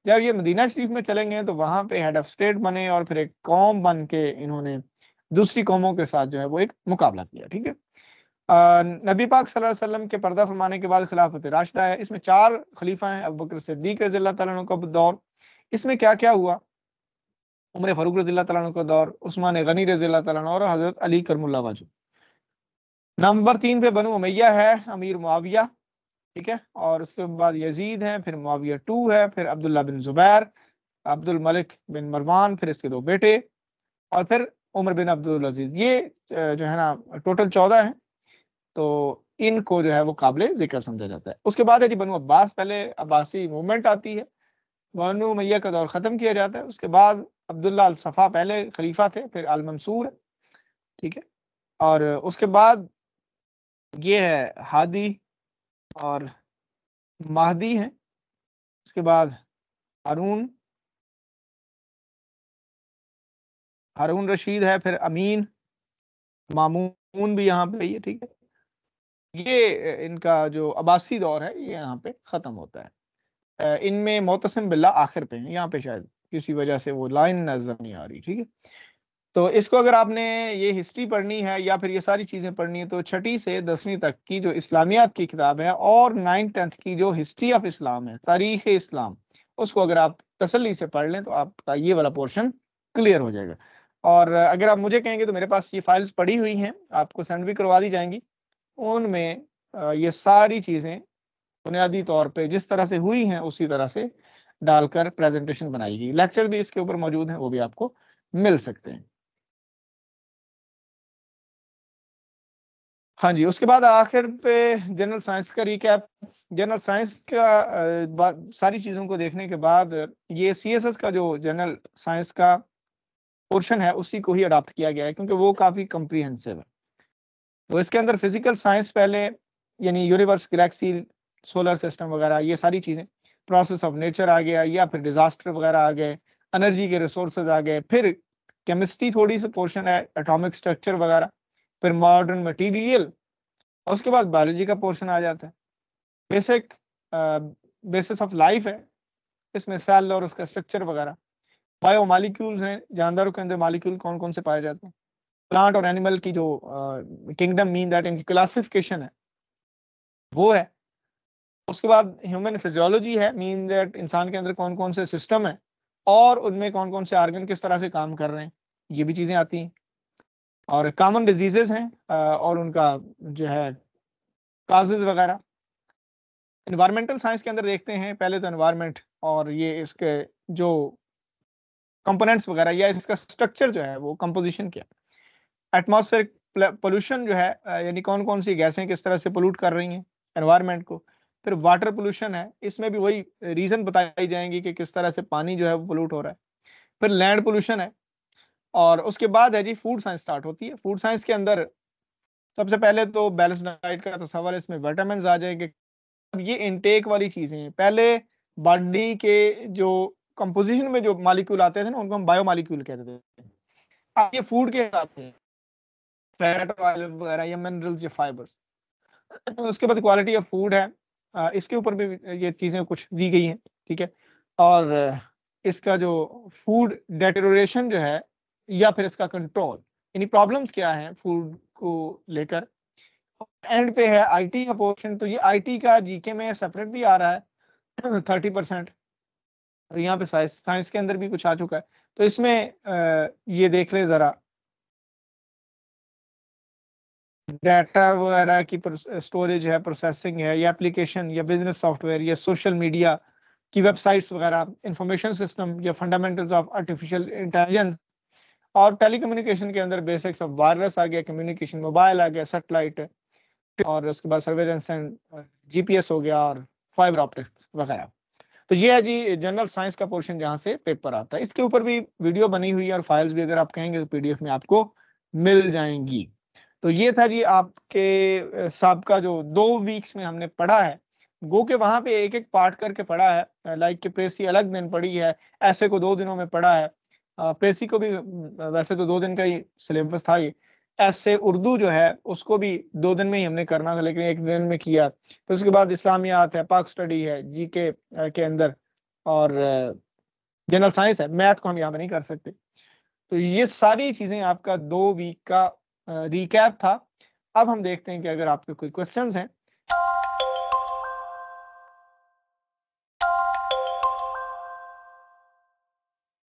जब ये मदीना शरीफ में चले गए तो वहाँ पे हेड ऑफ स्टेट बने और फिर एक कौम बन के इन्होंने दूसरी कौमों के साथ जो है वो एक मुकाबला किया ठीक है नबी पाक सल्लल्लाहु अलैहि वसल्लम के पर्दा फरमाने के बाद खिलाफत राशदा है इसमें चार खलीफा हैं अबू बकर सिद्दीक रजी अल्लाह का दौर इसमें क्या क्या हुआ उमर फारूक रजी अल्लाह का दौर उस्मान गनी रजी अल्लाह और हज़रत अली करमुल्ला वाजू नंबर तीन पे बनु उमैया है अमीर मुआविया ठीक है और उसके बाद यजीद हैं फिर मुआविया टू है फिर अब्दुल्ला बिन जुबैर अब्दुल मलिक बिन मरवान फिर इसके दो बेटे और फिर उमर बिन अब्दुल अजीज ये जो है ना टोटल चौदह हैं तो इनको जो है वो काबिल जिक्र समझा जाता है उसके बाद है जी बनु अब्बास पहले अब्बासी मूवमेंट आती है बनु मैया का दौर ख़त्म किया जाता है उसके बाद अब्दुल्ला अलसफ़ा पहले खलीफा थे फिर आल मंसूर ठीक है और उसके बाद ये है हादी और महदी हैं उसके बाद हारून हारून रशीद है फिर अमीन मामून भी यहाँ पे है ठीक है ये इनका जो अबासी दौर है ये यहाँ पे ख़त्म होता है इनमें मोतसम बिल्ला आखिर पे है यहाँ पे शायद किसी वजह से वो लाइन नजर नहीं आ रही ठीक है तो इसको अगर आपने ये हिस्ट्री पढ़नी है या फिर ये सारी चीज़ें पढ़नी है तो छठी से दसवीं तक की जो इस्लामियात की किताब है और नाइन टेंथ की जो हिस्ट्री ऑफ इस्लाम है तारीख इस्लाम उसको अगर आप तसली से पढ़ लें तो आपका ये वाला पोर्शन क्लियर हो जाएगा और अगर आप मुझे कहेंगे तो मेरे पास ये फाइल्स पड़ी हुई हैं आपको सेंड भी करवा दी जाएंगी उनमें ये सारी चीज़ें बुनियादी तौर पे जिस तरह से हुई हैं उसी तरह से डालकर प्रेजेंटेशन बनाई गई लेक्चर भी इसके ऊपर मौजूद है वो भी आपको मिल सकते हैं हाँ जी उसके बाद आखिर पे जनरल साइंस का रिकैप जनरल साइंस का सारी चीज़ों को देखने के बाद ये सीएसएस का जो जनरल साइंस का पोर्शन है उसी को ही अडॉप्ट किया गया है क्योंकि वो काफ़ी कम्प्रीहेंसिव है वो इसके अंदर फिजिकल साइंस पहले यानी यूनिवर्स गलेक्सी सोलर सिस्टम वगैरह ये सारी चीज़ें प्रोसेस ऑफ नेचर आ गया या फिर डिज़ास्टर वगैरह आ गए एनर्जी के रिसोर्स आ गए फिर केमिस्ट्री थोड़ी सी पोर्शन है एटॉमिक स्ट्रक्चर वगैरह फिर मॉडर्न मटीरियल और उसके बाद बायोलॉजी का पोर्शन आ जाता है बेसिक बेसिस ऑफ लाइफ है इसमें सेल और उसका स्ट्रक्चर वगैरह बायो मालिक्यूल्स हैं जानदारों के अंदर मालिक्यूल कौन कौन से पाए जाते हैं प्लांट और एनिमल की जो किंगडम मीन दैट इनकी क्लासिफिकेशन है वो है उसके बाद ह्यूमन फिजियोलॉजी है मीन दैट इंसान के अंदर कौन कौन से सिस्टम है और उनमें कौन कौन से आर्गन किस तरह से काम कर रहे हैं ये भी चीज़ें आती हैं और कॉमन डिजीजेज हैं और उनका जो है काजेज वगैरह इन्वायरमेंटल साइंस के अंदर देखते हैं पहले तो इन्वायरमेंट और ये इसके जो कंपोनेंट्स वगैरह या इसका स्ट्रक्चर जो है वो कंपोजिशन क्या एटमोसफेयर पोल्यूशन जो है यानी कौन कौन सी गैसें किस तरह से पोल्यूट कर रही हैं एनवायरमेंट को फिर वाटर पोल्यूशन है इसमें भी वही रीज़न बताई जाएंगी कि किस तरह से पानी जो है वो पोल्यूट हो रहा है फिर लैंड पोल्यूशन है और उसके बाद है जी फूड साइंस स्टार्ट होती है फूड साइंस के अंदर सबसे पहले तो बैलेंस डाइट का तस्वर तो इसमें विटामिन आ जाएंगे अब ये इनटेक वाली चीज़ें हैं पहले बॉडी के जो कंपोजिशन में जो मालिक्यूल आते थे ना उनको हम बायो मालिक्यूल कहते थे अब ये फूड के हिसाब से फैट वगैरह या मिनरल्स या फाइबर्स उसके बाद क्वालिटी ऑफ फूड है इसके ऊपर भी ये चीज़ें कुछ दी गई हैं ठीक है और इसका जो फूड डेटोरेशन जो है या फिर इसका कंट्रोल यानी प्रॉब्लम्स क्या हैं फूड को लेकर एंड पे है आईटी का पोर्शन तो ये आईटी का जीके में सेपरेट भी आ रहा है थर्टी परसेंट और यहाँ पे साइंस साइंस के अंदर भी कुछ आ चुका है तो इसमें ये देख ले ज़रा डाटा वगैरह की स्टोरेज है प्रोसेसिंग है या एप्लीकेशन या बिजनेस सॉफ्टवेयर या सोशल मीडिया की वेबसाइट्स वगैरह इंफॉर्मेशन सिस्टम या फंडामेंटल्स ऑफ आर्टिफिशियल इंटेलिजेंस और टेलीकम्युनिकेशन के अंदर बेसिक्स ऑफ वायरलेस आ गया कम्युनिकेशन मोबाइल आ गया सेटेलाइट और उसके बाद सर्वेलेंस एंड जीपीएस हो गया और फाइबर ऑप्टिक्स वगैरह तो ये है जी जनरल साइंस का पोर्शन जहाँ से पेपर आता है इसके ऊपर भी वीडियो बनी हुई है और फाइल्स भी अगर आप कहेंगे तो पीडीएफ में आपको मिल जाएंगी तो ये था जी आपके सबका जो दो वीक्स में हमने पढ़ा है गो के वहां पे एक एक पार्ट करके पढ़ा है लाइक के प्रेसी अलग दिन पढ़ी है ऐसे को दो दिनों में पढ़ा है प्रेसी को भी वैसे तो दो दिन का ही सिलेबस था ये ऐसे उर्दू जो है उसको भी दो दिन में ही हमने करना था लेकिन एक दिन में किया फिर उसके बाद इस्लामियात है पाक स्टडी है जी के अंदर और जनरल साइंस है मैथ को हम यहाँ पे नहीं कर सकते तो ये सारी चीज़ें आपका दो वीक का रिकैप था अब हम देखते हैं कि अगर आपके कोई क्वेश्चंस हैं